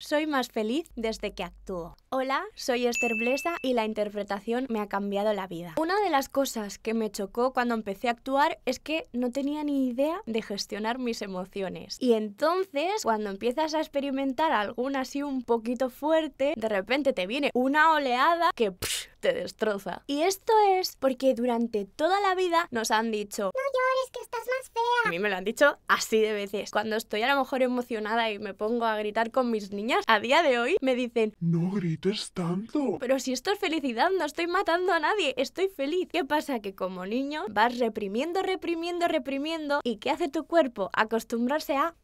Soy más feliz desde que actúo. Hola, soy Esther Blesa y la interpretación me ha cambiado la vida. Una de las cosas que me chocó cuando empecé a actuar es que no tenía ni idea de gestionar mis emociones. Y entonces, cuando empiezas a experimentar alguna así un poquito fuerte, de repente te viene una oleada que te destroza. Y esto es porque durante toda la vida nos han dicho, no llores que estás más fea. A mí me lo han dicho así de veces. Cuando estoy a lo mejor emocionada y me pongo a gritar con mis niñas, a día de hoy me dicen, no grites tanto. Pero si esto es felicidad, no estoy matando a nadie, estoy feliz. ¿Qué pasa? Que como niño vas reprimiendo, reprimiendo, reprimiendo. ¿Y qué hace tu cuerpo? Acostumbrarse a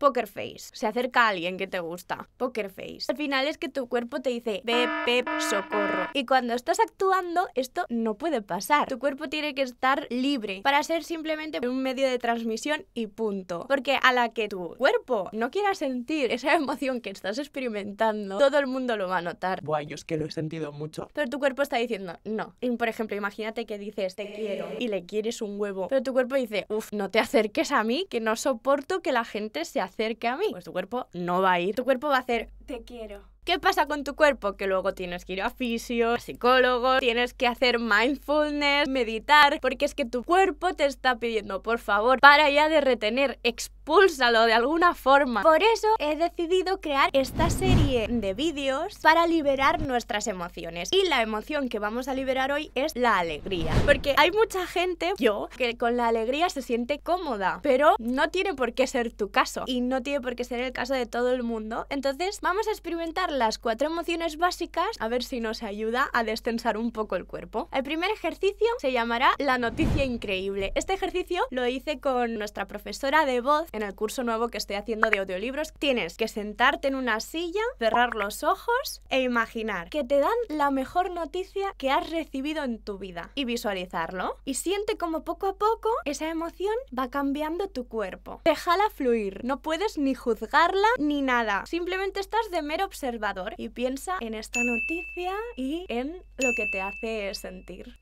Poker face. Se acerca a alguien que te gusta. Poker face. Al final es que tu cuerpo te dice, pep pep, socorro. Y cuando estás actuando, esto no puede pasar. Tu cuerpo tiene que estar libre para ser simplemente un medio de transmisión y punto. Porque a la que tu cuerpo no quiera sentir esa emoción que estás experimentando, todo el mundo lo va a notar. Buah, yo es que lo he sentido mucho. Pero tu cuerpo está diciendo, no. por ejemplo, imagínate que dices, te quiero, y le quieres un huevo. Pero tu cuerpo dice, uff, no te acerques a mí, que no soporto que la gente se acerque acerque a mí, pues tu cuerpo no va a ir. Tu cuerpo va a hacer, te quiero. ¿Qué pasa con tu cuerpo? Que luego tienes que ir a fisio, a psicólogo, tienes que hacer mindfulness, meditar, porque es que tu cuerpo te está pidiendo, por favor, para ya de retener, expúlsalo de alguna forma. Por eso he decidido crear esta serie de vídeos para liberar nuestras emociones. Y la emoción que vamos a liberar hoy es la alegría. Porque hay mucha gente, yo, que con la alegría se siente cómoda, pero no tiene por qué ser tu caso. Y no tiene por qué ser el caso de todo el mundo. Entonces vamos a experimentar las cuatro emociones básicas a ver si nos ayuda a destensar un poco el cuerpo. El primer ejercicio se llamará La noticia increíble. Este ejercicio lo hice con nuestra profesora de voz en el curso nuevo que estoy haciendo de audiolibros. Tienes que sentarte en una silla, cerrar los ojos e imaginar que te dan la mejor noticia que has recibido en tu vida y visualizarlo. Y siente como poco a poco esa emoción va cambiando tu cuerpo. Déjala fluir, no puedes ni juzgarla ni nada, simplemente estás de mero observar y piensa en esta noticia y en lo que te hace sentir.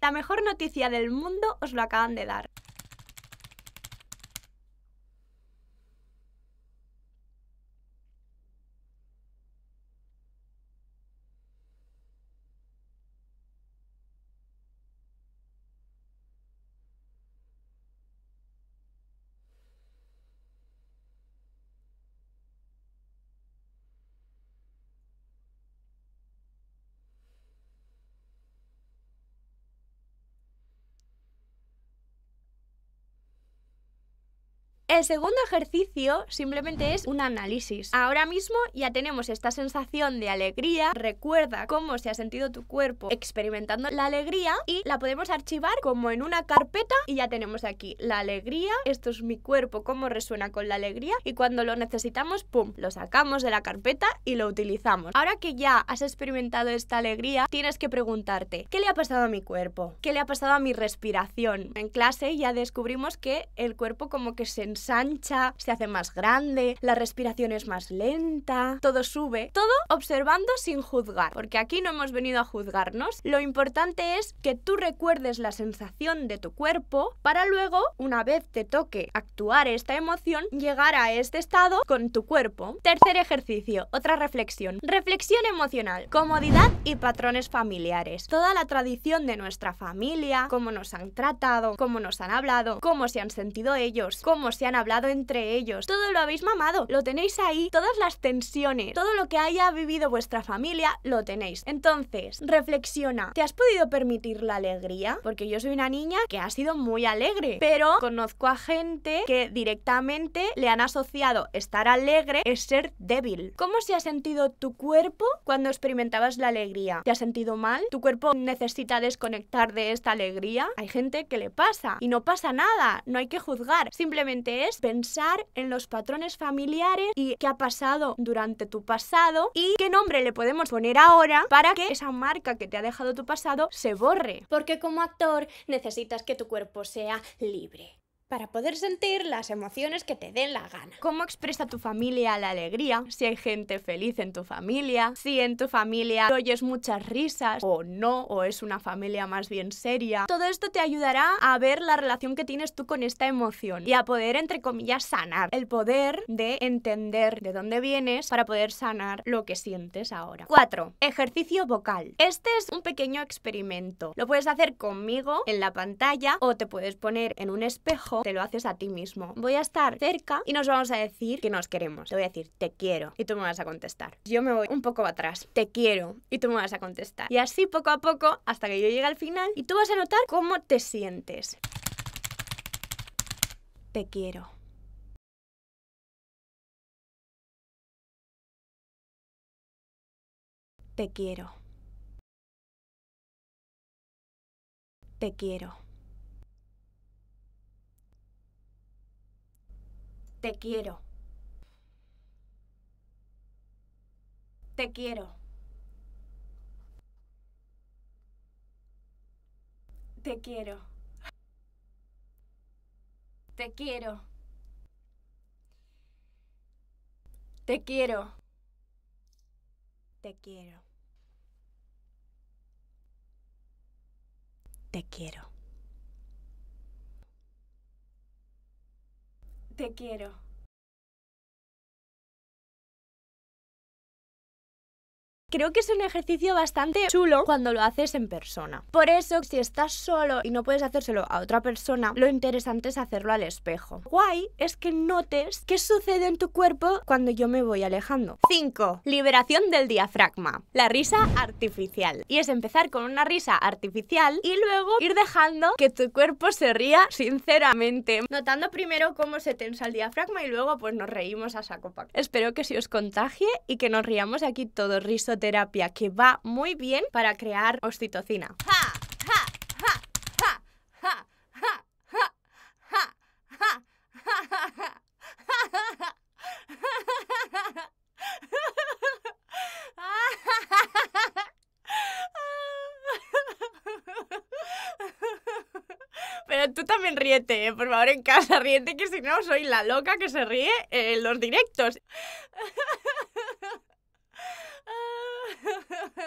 La mejor noticia del mundo os lo acaban de dar. El segundo ejercicio simplemente es un análisis. Ahora mismo ya tenemos esta sensación de alegría, recuerda cómo se ha sentido tu cuerpo experimentando la alegría y la podemos archivar como en una carpeta y ya tenemos aquí la alegría, esto es mi cuerpo, cómo resuena con la alegría y cuando lo necesitamos, ¡pum!, lo sacamos de la carpeta y lo utilizamos. Ahora que ya has experimentado esta alegría, tienes que preguntarte, ¿qué le ha pasado a mi cuerpo? ¿Qué le ha pasado a mi respiración? En clase ya descubrimos que el cuerpo como que se ancha, se hace más grande, la respiración es más lenta, todo sube, todo observando sin juzgar, porque aquí no hemos venido a juzgarnos. Lo importante es que tú recuerdes la sensación de tu cuerpo para luego, una vez te toque actuar esta emoción, llegar a este estado con tu cuerpo. Tercer ejercicio, otra reflexión. Reflexión emocional, comodidad y patrones familiares. Toda la tradición de nuestra familia, cómo nos han tratado, cómo nos han hablado, cómo se han sentido ellos, cómo se han hablado entre ellos. Todo lo habéis mamado, lo tenéis ahí, todas las tensiones, todo lo que haya vivido vuestra familia, lo tenéis. Entonces, reflexiona, ¿te has podido permitir la alegría? Porque yo soy una niña que ha sido muy alegre, pero conozco a gente que directamente le han asociado estar alegre es ser débil. ¿Cómo se ha sentido tu cuerpo cuando experimentabas la alegría? ¿Te has sentido mal? ¿Tu cuerpo necesita desconectar de esta alegría? Hay gente que le pasa y no pasa nada, no hay que juzgar, simplemente pensar en los patrones familiares y qué ha pasado durante tu pasado y qué nombre le podemos poner ahora para que esa marca que te ha dejado tu pasado se borre. Porque como actor necesitas que tu cuerpo sea libre para poder sentir las emociones que te den la gana. ¿Cómo expresa tu familia la alegría? Si hay gente feliz en tu familia, si en tu familia oyes muchas risas o no, o es una familia más bien seria. Todo esto te ayudará a ver la relación que tienes tú con esta emoción y a poder, entre comillas, sanar. El poder de entender de dónde vienes para poder sanar lo que sientes ahora. 4. Ejercicio vocal. Este es un pequeño experimento. Lo puedes hacer conmigo en la pantalla o te puedes poner en un espejo te lo haces a ti mismo. Voy a estar cerca y nos vamos a decir que nos queremos. Te voy a decir, te quiero. Y tú me vas a contestar. Yo me voy un poco atrás. Te quiero. Y tú me vas a contestar. Y así poco a poco hasta que yo llegue al final y tú vas a notar cómo te sientes. Te quiero. Te quiero. Te quiero. Te quiero. Te quiero. Te quiero. Te quiero. Te quiero. Te quiero. Te quiero. Te quiero. Creo que es un ejercicio bastante chulo cuando lo haces en persona. Por eso, si estás solo y no puedes hacérselo a otra persona, lo interesante es hacerlo al espejo. Guay es que notes qué sucede en tu cuerpo cuando yo me voy alejando. 5. Liberación del diafragma. La risa artificial. Y es empezar con una risa artificial y luego ir dejando que tu cuerpo se ría sinceramente. Notando primero cómo se tensa el diafragma y luego pues nos reímos a saco Espero que se os contagie y que nos riamos aquí todos risos terapia que va muy bien para crear oxitocina. Pero tú también ríete, ¿eh? por favor, en casa, ríete, que si no soy la loca que se ríe en los directos.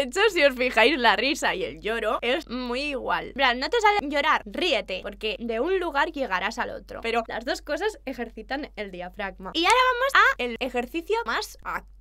De hecho, si os fijáis, la risa y el lloro es muy igual. no te sale llorar, ríete, porque de un lugar llegarás al otro. Pero las dos cosas ejercitan el diafragma. Y ahora vamos al ejercicio más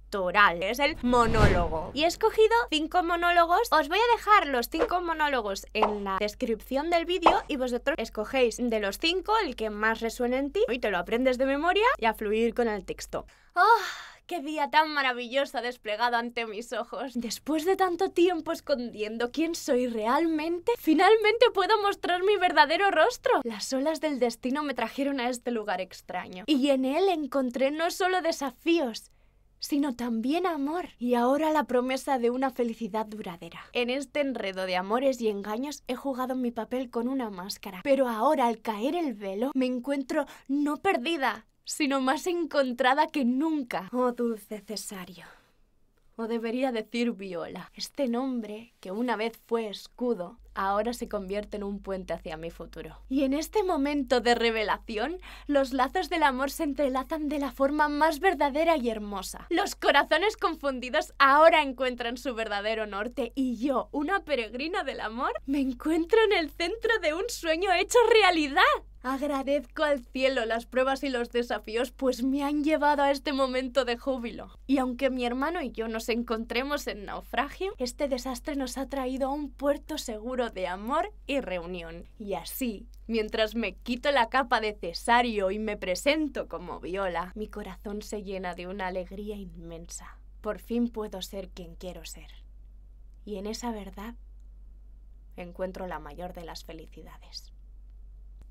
que es el monólogo. Y he escogido cinco monólogos. Os voy a dejar los cinco monólogos en la descripción del vídeo y vosotros escogéis de los cinco el que más resuene en ti Hoy te lo aprendes de memoria y a fluir con el texto. Oh, ¡Qué día tan maravilloso ha desplegado ante mis ojos! Después de tanto tiempo escondiendo quién soy realmente, finalmente puedo mostrar mi verdadero rostro. Las olas del destino me trajeron a este lugar extraño, y en él encontré no solo desafíos, sino también amor. Y ahora la promesa de una felicidad duradera. En este enredo de amores y engaños he jugado mi papel con una máscara, pero ahora al caer el velo me encuentro no perdida, sino más encontrada que nunca. Oh, dulce Cesario. O debería decir Viola. Este nombre, que una vez fue escudo, ahora se convierte en un puente hacia mi futuro. Y en este momento de revelación, los lazos del amor se entrelazan de la forma más verdadera y hermosa. Los corazones confundidos ahora encuentran su verdadero norte y yo, una peregrina del amor, me encuentro en el centro de un sueño hecho realidad. Agradezco al cielo las pruebas y los desafíos, pues me han llevado a este momento de júbilo. Y aunque mi hermano y yo nos encontremos en naufragio, este desastre nos ha traído a un puerto seguro de amor y reunión. Y así, mientras me quito la capa de cesario y me presento como viola, mi corazón se llena de una alegría inmensa. Por fin puedo ser quien quiero ser. Y en esa verdad encuentro la mayor de las felicidades.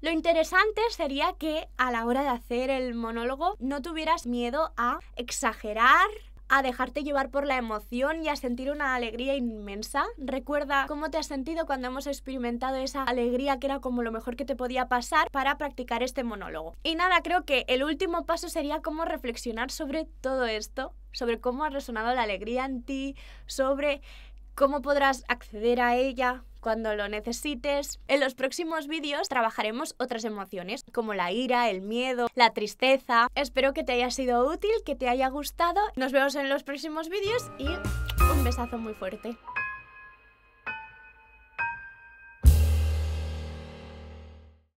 Lo interesante sería que a la hora de hacer el monólogo no tuvieras miedo a exagerar, a dejarte llevar por la emoción y a sentir una alegría inmensa. Recuerda cómo te has sentido cuando hemos experimentado esa alegría que era como lo mejor que te podía pasar para practicar este monólogo. Y nada, creo que el último paso sería cómo reflexionar sobre todo esto, sobre cómo ha resonado la alegría en ti, sobre cómo podrás acceder a ella, cuando lo necesites. En los próximos vídeos trabajaremos otras emociones como la ira, el miedo, la tristeza. Espero que te haya sido útil, que te haya gustado. Nos vemos en los próximos vídeos y un besazo muy fuerte.